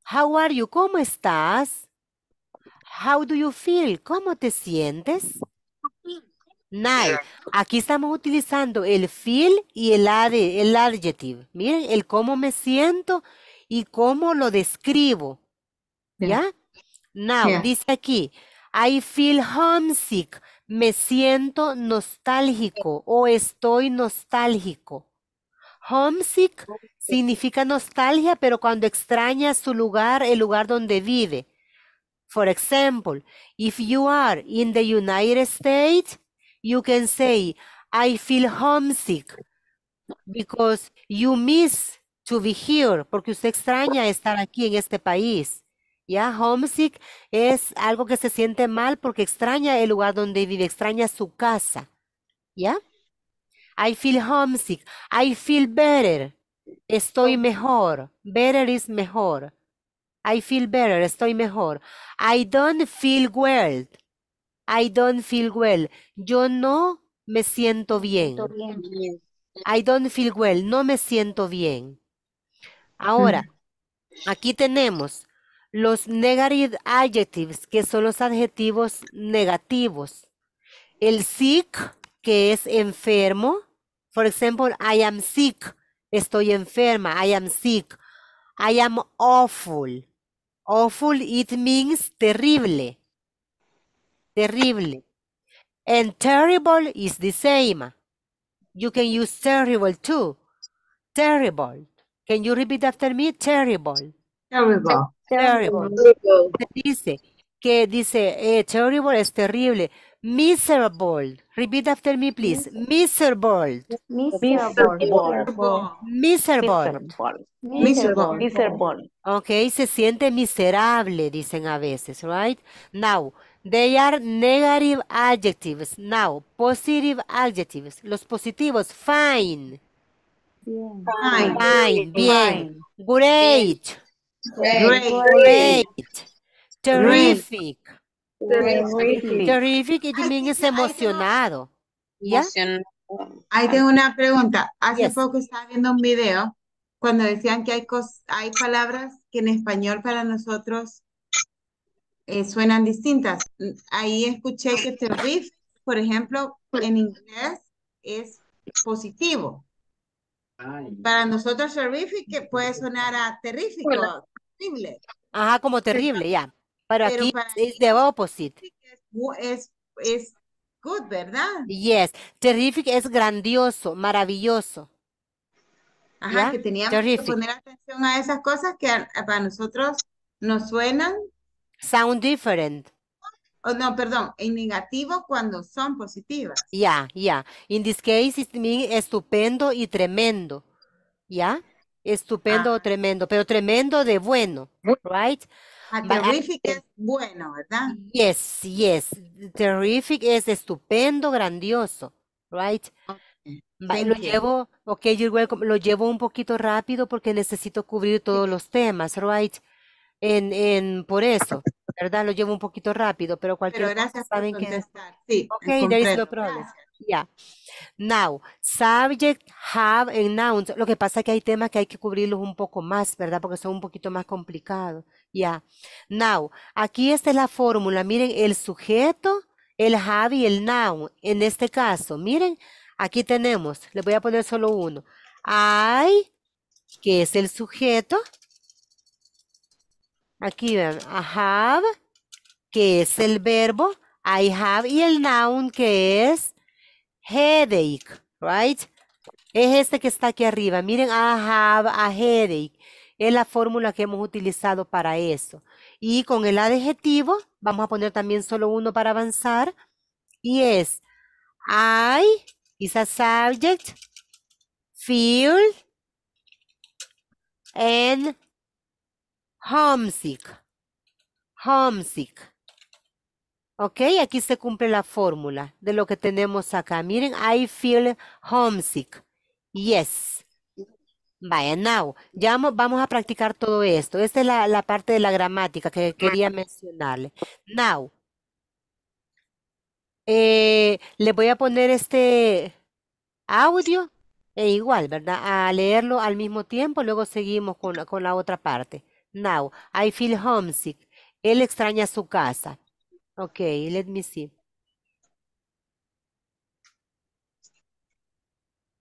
How are you? ¿Cómo estás? How do you feel? ¿Cómo te sientes? Now, aquí estamos utilizando el feel y el, ad el adjective. Miren, el cómo me siento y cómo lo describo. ¿Ya? Now, dice aquí, I feel homesick. Me siento nostálgico o estoy nostálgico. Homesick significa nostalgia, pero cuando extraña su lugar, el lugar donde vive. For example, if you are in the United States, you can say, I feel homesick because you miss to be here, porque usted extraña estar aquí en este país. Ya, homesick es algo que se siente mal porque extraña el lugar donde vive, extraña su casa. ¿Ya? I feel homesick. I feel better. Estoy oh. mejor. Better is mejor. I feel better. Estoy mejor. I don't feel well. I don't feel well. Yo no me siento bien. I don't feel well. No me siento bien. Ahora, mm. aquí tenemos los negative adjectives, que son los adjetivos negativos. El sick, que es enfermo. Por ejemplo, I am sick. Estoy enferma. I am sick. I am awful. Awful, it means terrible. Terrible. And terrible is the same. You can use terrible too. Terrible. Can you repeat after me? Terrible. Terrible. Terrible. Dice que dice terrible eh, es terrible. Miserable. Repeat after me, please. Miserable. Miserable. Miserable. Miserable. Ok, se siente miserable, dicen a veces, right? Now, they are negative adjectives. Now, positive adjectives. Los positivos, fine. Fine. Fine. Bien. Great. Great. Terrific. Terrific. Y también es emocionado. Ahí tengo una pregunta. Hace poco estaba viendo un video cuando decían que hay, hay palabras que en español para nosotros eh, suenan distintas. Ahí escuché que terrific, por ejemplo, en inglés es positivo. Para nosotros terrific puede sonar a terrífico, Ajá, como terrible, ya. Pero, aquí es the opposite. Es, es good, ¿verdad? Yes. Terrific es grandioso, maravilloso. Ajá, que teníamos que poner atención a esas cosas que para nosotros nos suenan. Sound different. Oh, no, perdón, en negativo cuando son positivas. Ya, ya. Yeah. In this case, estupendo y tremendo. ¿Ya? Estupendo ah. tremendo, pero tremendo de bueno, right? Ah, ah, terrific es bueno, ¿verdad? Yes, yes. Terrific es estupendo, grandioso, right? lo llevo, ok, you're Lo llevo un poquito rápido porque necesito cubrir todos los temas, right? En, por eso, ¿verdad? Lo llevo un poquito rápido, pero cualquier cosa saben Sí, ya, Now, subject, have, and nouns. Lo que pasa es que hay temas que hay que cubrirlos un poco más, ¿verdad? Porque son un poquito más complicados. ya, Now, aquí esta es la fórmula. Miren, el sujeto, el have y el noun. En este caso, miren, aquí tenemos, les voy a poner solo uno. I, que es el sujeto. Aquí ven, I have, que es el verbo. I have, y el noun, que es headache, right? Es este que está aquí arriba. Miren, I have a headache. Es la fórmula que hemos utilizado para eso. Y con el adjetivo, vamos a poner también solo uno para avanzar. Y es, I is a subject, feel and homesick. Homesick. Ok, aquí se cumple la fórmula de lo que tenemos acá. Miren, I feel homesick. Yes. Vaya, now, ya vamos, a practicar todo esto. Esta es la, parte de la gramática que quería mencionarle. Now, eh, le voy a poner este audio, e igual, ¿verdad? A leerlo al mismo tiempo, luego seguimos con la otra parte. Now, I feel homesick. Él extraña su casa. Okay, let me see.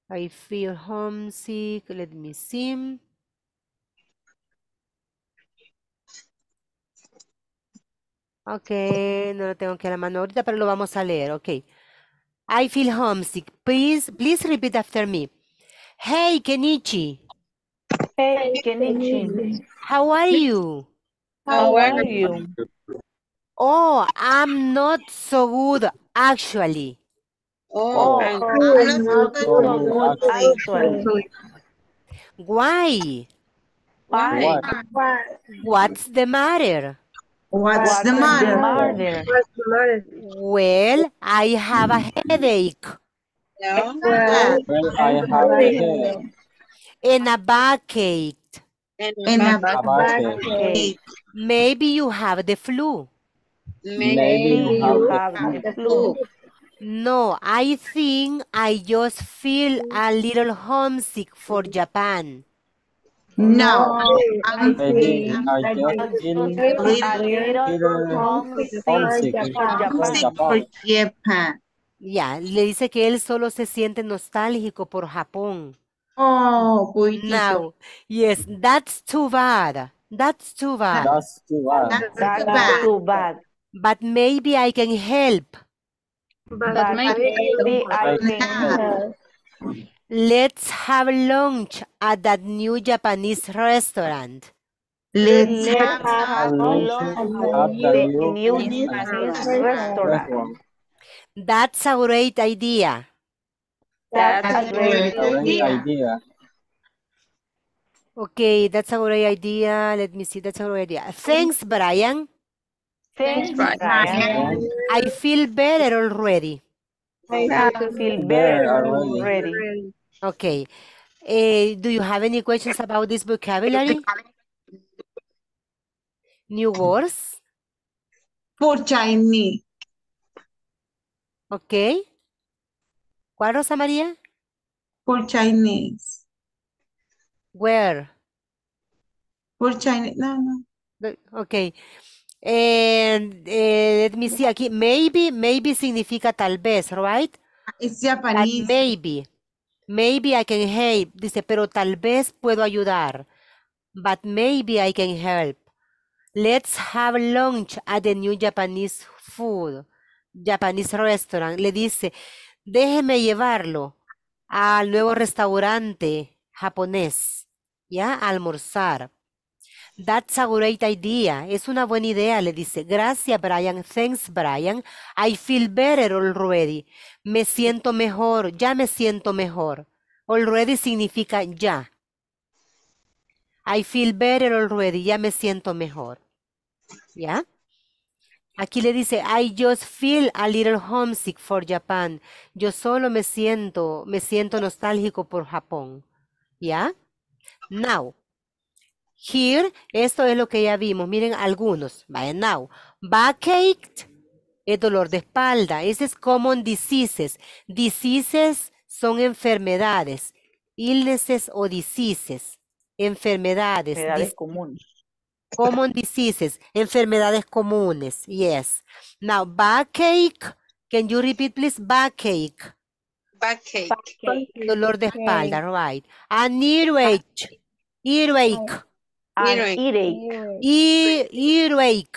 I feel homesick. Let me see. Okay, no lo tengo que la mano ahorita, pero lo vamos a leer. Okay. I feel homesick. Please, please repeat after me. Hey, Kenichi. Hey, Kenichi. How are you? How are you? Oh, I'm not so good, actually. Oh, oh I'm not so good, actually. Why? Why? Why? What's the matter? What's, What's the, matter? the matter? What's the matter? Well, I have a headache. No. Well, well I have a headache. And a backache. And, and a backache. Maybe you have the flu. Maybe, you have the flu. Este no, I think I just feel a little homesick for Japan. No, I, think I, just feel a little, homesick, for Japan. Ya, yeah, le dice que él solo se siente nostálgico por Japón. Oh, Now, yes, that's too bad. That's too bad. That's Too bad. But maybe I can help. But, but maybe, maybe I can help. Let's have lunch at that new Japanese restaurant. Let's, Let's have, have lunch, at the new, new Japanese restaurant. restaurant. That's a great idea. That's, that's a great, idea. idea. Okay, that's a great idea. Let me see. That's a great idea. Thanks, Brian. Thanks, Brian. Brian. I feel better already. I feel better already. Okay. Uh, do you have any questions about this vocabulary? New words? for Chinese. Okay. ¿Cuál, Rosa María? For Chinese. Where? For Chinese, no, no. Okay. And let me see aquí. Maybe, maybe significa tal vez, right? It's ah, Japanese. maybe. Maybe I can help. Dice, pero tal vez puedo ayudar. But maybe I can help. Let's have lunch at the new Japanese food. Japanese restaurant. Le dice, déjeme llevarlo al nuevo restaurante japonés. ¿Ya? almorzar. That's a great idea. Es una buena idea, le dice. Gracias, Brian. Thanks, Brian. I feel better already. Me siento mejor. Ya me siento mejor. Already significa ya. I feel better already. Ya me siento mejor. ¿Ya? Aquí le dice, I just feel a little homesick for Japan. Yo solo me siento, me siento nostálgico por Japón. ¿Ya? Now, Here, esto es lo que ya vimos. Miren algunos. now. Backache es dolor de espalda. Ese es common diseases. Diseases son enfermedades. Illnesses o diseases. Enfermedades. Enfermedades comunes. Common diseases. Enfermedades comunes. Yes. Now, backache. Can you repeat, please? Backache. Backache. Dolor de espalda, right. And earache. Earache an earache. earache. Earache.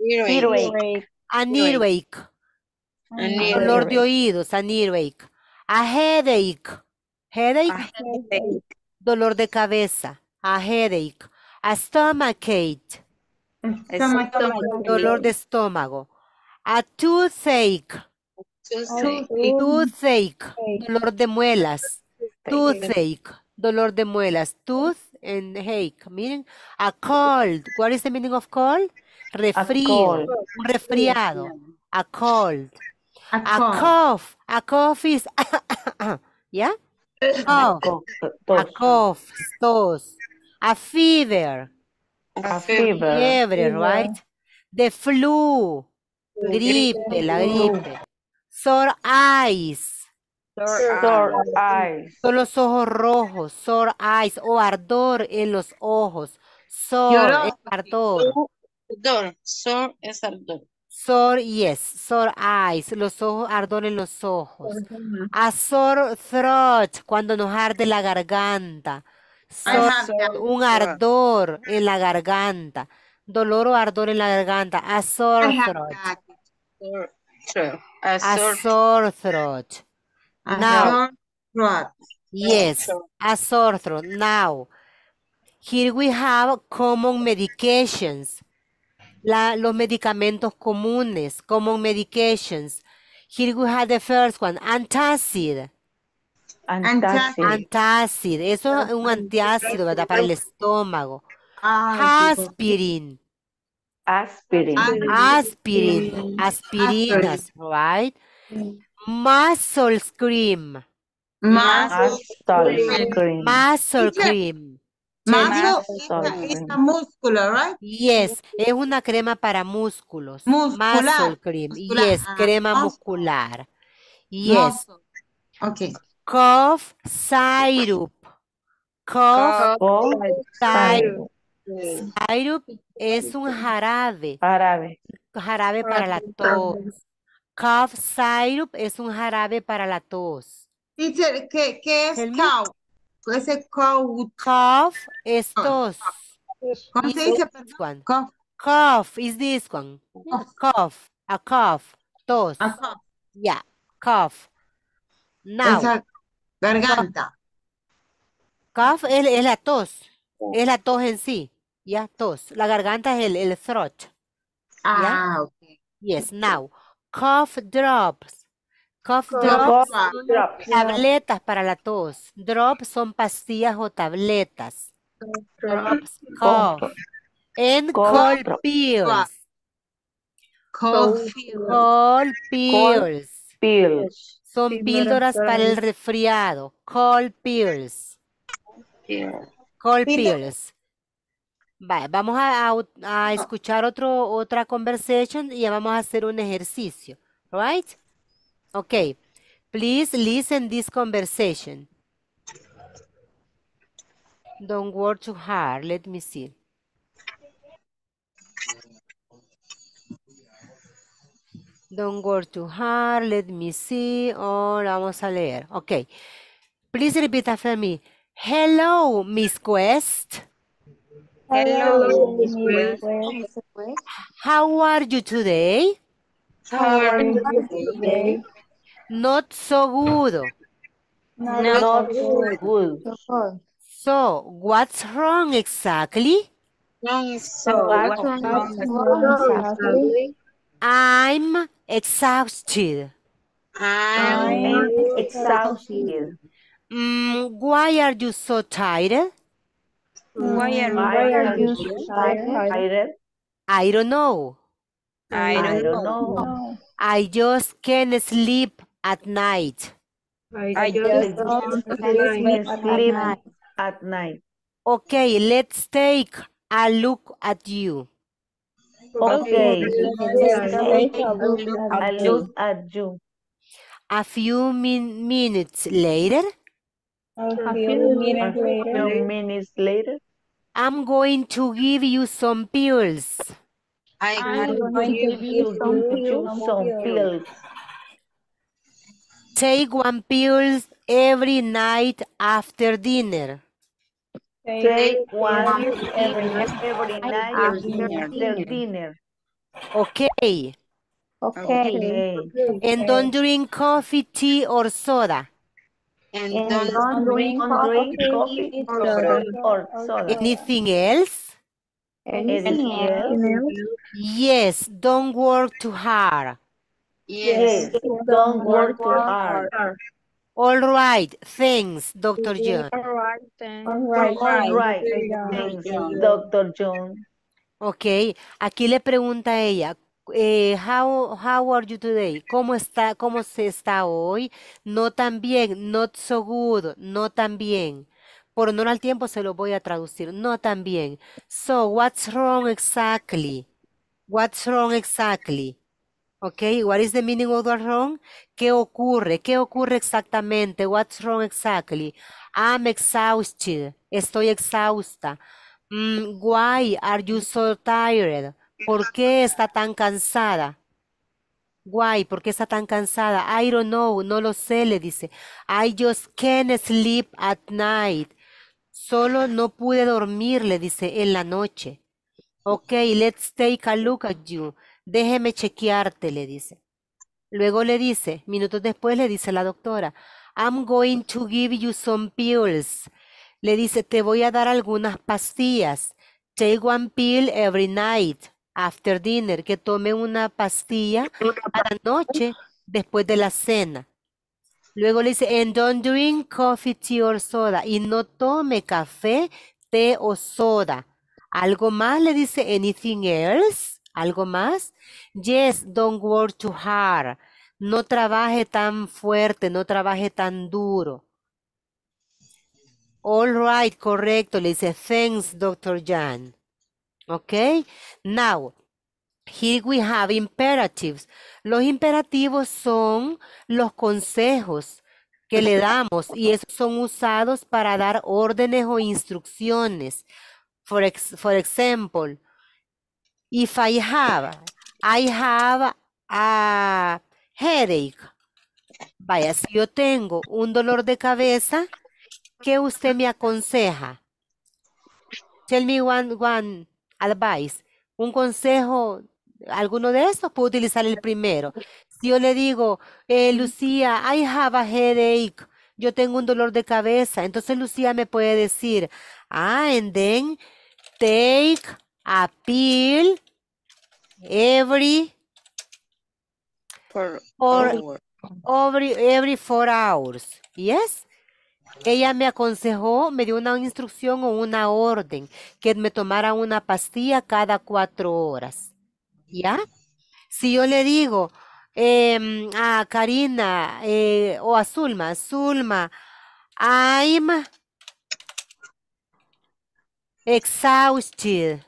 E-, an earache. Dolor de oídos, an earache. A headache. Headache. Dolor de cabeza. A headache. A stomachache. Dolor de estómago. A Toothache. Toothache. Dolor de muelas. Toothache. Dolor de muelas. Tooth and hake. Miren, a cold. What is the meaning of cold? Refrío, un resfriado. A cold. A, cough. A cough is, ¿ya? Cough. A cough, tos. A fever. A fever. Fiebre, right? The flu. Gripe, la gripe. Sore eyes. Son los ojos rojos, sore eyes, o ardor en los ojos. Sore es ardor. sore es ardor. Sore, yes, sore eyes, los ojos, ardor en los ojos. A sore throat, cuando nos arde la garganta. un ardor en la garganta. Dolor o ardor en la garganta. A sore throat. A sore throat now. Yes, a Now, here we have common medications. los medicamentos comunes, common medications. Here we have the first one, antacid. Antacid. Antacid. Eso es un antiácido, ¿verdad? Para el estómago. Ah, pues. Aspirin. Aspirin. Aspirin. Aspirinas, right? Mm. Muscle cream. Muscle cream. Muscle cream. es una músculo, right? Yes, es una crema para músculos. Muscle cream. Yes, ah, crema muscular. Yes. Muscle. Okay. Cough syrup. Cough, Cough syrup. Syrup es un jarabe. Jarabe. Jarabe para la tos. Cough syrup es un jarabe para la tos. ¿qué, es cough? Ese cough. Cough es tos. ¿Cómo se dice? Cough. Cough is this one. Cough. cough. A cough. Tos. A cough. Yeah. Cough. Now. garganta. Cough es, la tos. Oh. Es la tos en sí. Ya, yeah, tos. La garganta es el, throat. Ah, ok. Yes, now cough drops. Cough drops, tabletas para la tos. Drops son pastillas o tabletas. Drops, cough. cold, pills. Cold, pills. pills. Son píldoras para el resfriado. Cold pills. Cold pills vamos a, escuchar otro, otra conversación y vamos a hacer un ejercicio. Right? Okay. Please listen this conversation. Don't work too hard. Let me see. Don't work too hard. Let me see. Oh, vamos a leer. Okay. Please repeat after me. Hello, Miss Quest. Hello. How are you today? How are you today? Not so good. Not, Not so good. good. So, what's wrong exactly? So, what's wrong exactly? I'm exhausted. I'm exhausted. Mm, why are you so tired? Why are, why are you tired? I don't know. I don't, I don't know. know. I just can't sleep at night. I, I just, can't sleep at, at night. Okay, let's take a look at you. Okay, let's take a look at you. A few min minutes later. A few minutes later. I'm going to give you some pills. I'm, going, to give you some pills. Some pills. Take one pill every night after dinner. Take, Take one pill every, every night after, dinner. dinner. Okay. Okay. okay. And don't drink coffee, tea, or soda. And, and don't, drink, coffee, or, soda. Anything else? Anything, else? Yes, don't work too hard. Yes, don't, work, work too hard. hard. All right, thanks, Dr. John. All right, thanks. All right, thanks, Dr. John. Okay, aquí le pregunta ella, eh, how, how are you today? ¿Cómo está, cómo se está hoy? No tan bien, not so good, no tan bien. Por no al tiempo se lo voy a traducir, no tan bien. So, what's wrong exactly? What's wrong exactly? Okay, what is the meaning of what's wrong? ¿Qué ocurre? ¿Qué ocurre exactamente? What's wrong exactly? I'm exhausted. Estoy exhausta. Mm, why are you so tired? ¿Por qué está tan cansada? Why? ¿Por qué está tan cansada? I don't know, no lo sé, le dice. I just can't sleep at night. Solo no pude dormir, le dice, en la noche. Ok, let's take a look at you. Déjeme chequearte, le dice. Luego le dice, minutos después le dice la doctora, I'm going to give you some pills. Le dice, te voy a dar algunas pastillas. Take one pill every night after dinner, que tome una pastilla a la noche después de la cena. Luego le dice, and don't drink coffee, tea or soda. Y no tome café, té o soda. Algo más le dice, anything else. Algo más. Yes, don't work too hard. No trabaje tan fuerte, no trabaje tan duro. All right, correcto. Le dice, thanks, Dr. Jan. Ok, Now, here we have imperatives. Los imperativos son los consejos que le damos y esos son usados para dar órdenes o instrucciones. For, example, if I have, I have a headache. Vaya, si yo tengo un dolor de cabeza, ¿qué usted me aconseja? Tell me one, one advice, un consejo, alguno de estos? puedo utilizar el primero. Si yo le digo, eh, Lucía, I have a headache, yo tengo un dolor de cabeza, entonces Lucía me puede decir, ah, and then take a pill every every, every four hours. Yes? Ella me aconsejó, me dio una instrucción o una orden que me tomara una pastilla cada cuatro horas. ¿Ya? Si yo le digo em, a Karina eh, o a Zulma, Zulma, I'm exhausted.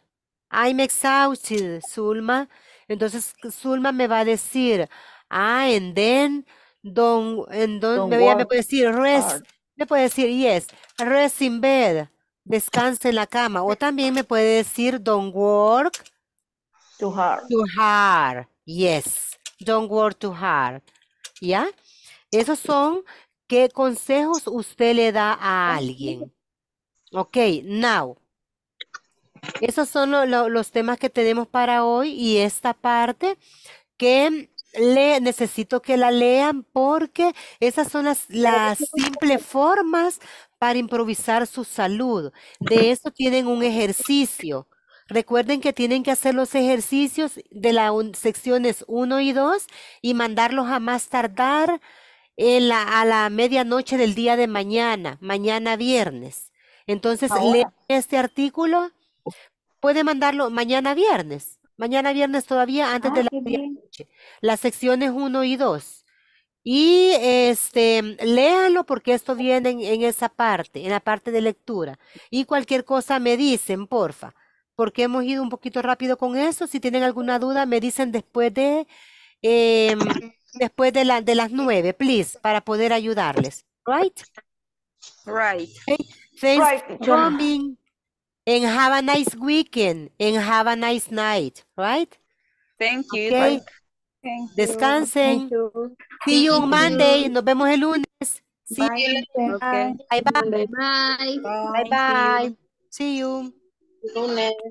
I'm exhausted, Zulma. Entonces Zulma me va a decir, ah, and then, don't, and me, puede decir, rest. Me puede decir, yes, rest in bed, descanse en la cama. O también me puede decir, don't work too hard. Too hard, yes, don't work too hard. ¿Ya? Esos son qué consejos usted le da a alguien. Ok, now. Esos son los temas que tenemos para hoy y esta parte que le necesito que la lean porque esas son las, simples formas para improvisar su salud. De eso tienen un ejercicio. Recuerden que tienen que hacer los ejercicios de las secciones 1 y 2 y mandarlos a más tardar a la medianoche del día de mañana, mañana viernes. Entonces, lean este artículo. Puede mandarlo mañana viernes. Mañana viernes todavía, antes de ah, la noche. Las secciones 1 y 2. Y este, léanlo porque esto viene en, esa parte, en la parte de lectura. Y cualquier cosa me dicen, porfa, porque hemos ido un poquito rápido con eso. Si tienen alguna duda, me dicen después de, em, después de, la, de las nueve, please, para poder ayudarles. Right? Right. And have a nice weekend. And have a nice night, right? Thank you. Okay. Thank you. Descansen. Thank you. See you on Monday. Nos vemos el lunes. See bye. you. Okay. Bye bye. Bye bye. Bye bye. Bye. See you. Lunes.